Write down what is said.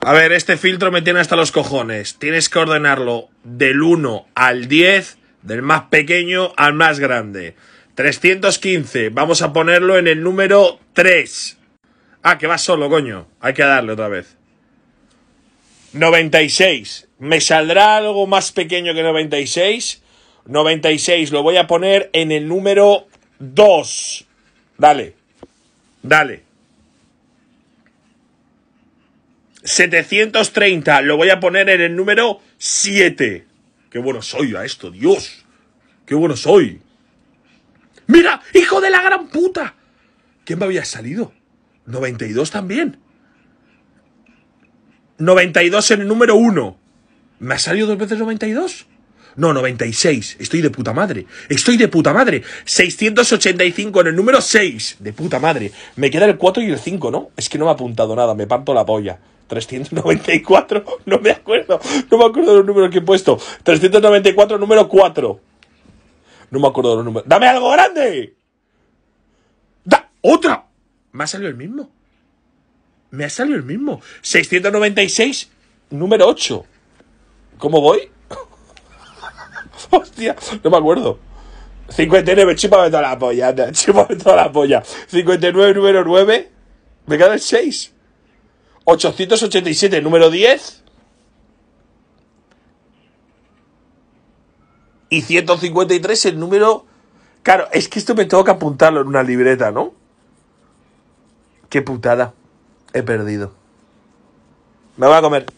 A ver, este filtro me tiene hasta los cojones. Tienes que ordenarlo del 1 al 10, del más pequeño al más grande. 315, vamos a ponerlo en el número 3. Ah, que va solo, coño. Hay que darle otra vez. 96. ¿Me saldrá algo más pequeño que 96? 96 lo voy a poner en el número 2. Dale. Dale. 730. Lo voy a poner en el número 7. Qué bueno soy a esto, Dios. Qué bueno soy. Mira, hijo de la gran puta. ¿Quién me había salido? 92 también. 92 en el número 1. ¿Me ha salido dos veces 92? No, 96. Estoy de puta madre. Estoy de puta madre. 685 en el número 6. De puta madre. Me queda el 4 y el 5, ¿no? Es que no me ha apuntado nada. Me parto la polla. 394. No me acuerdo. No me acuerdo de los números que he puesto. 394, número 4. No me acuerdo de los números. ¡Dame algo grande! ¡Da! ¡Otra! Me ha salido el mismo. Me ha salido el mismo. 696, número 8. ¿Cómo voy? Hostia, no me acuerdo. 59, chúpame toda la polla, la polla. 59, número 9. Me queda el 6. 887, número 10. Y 153, el número. Claro, es que esto me tengo que apuntarlo en una libreta, ¿no? Qué putada. He perdido. Me voy a comer.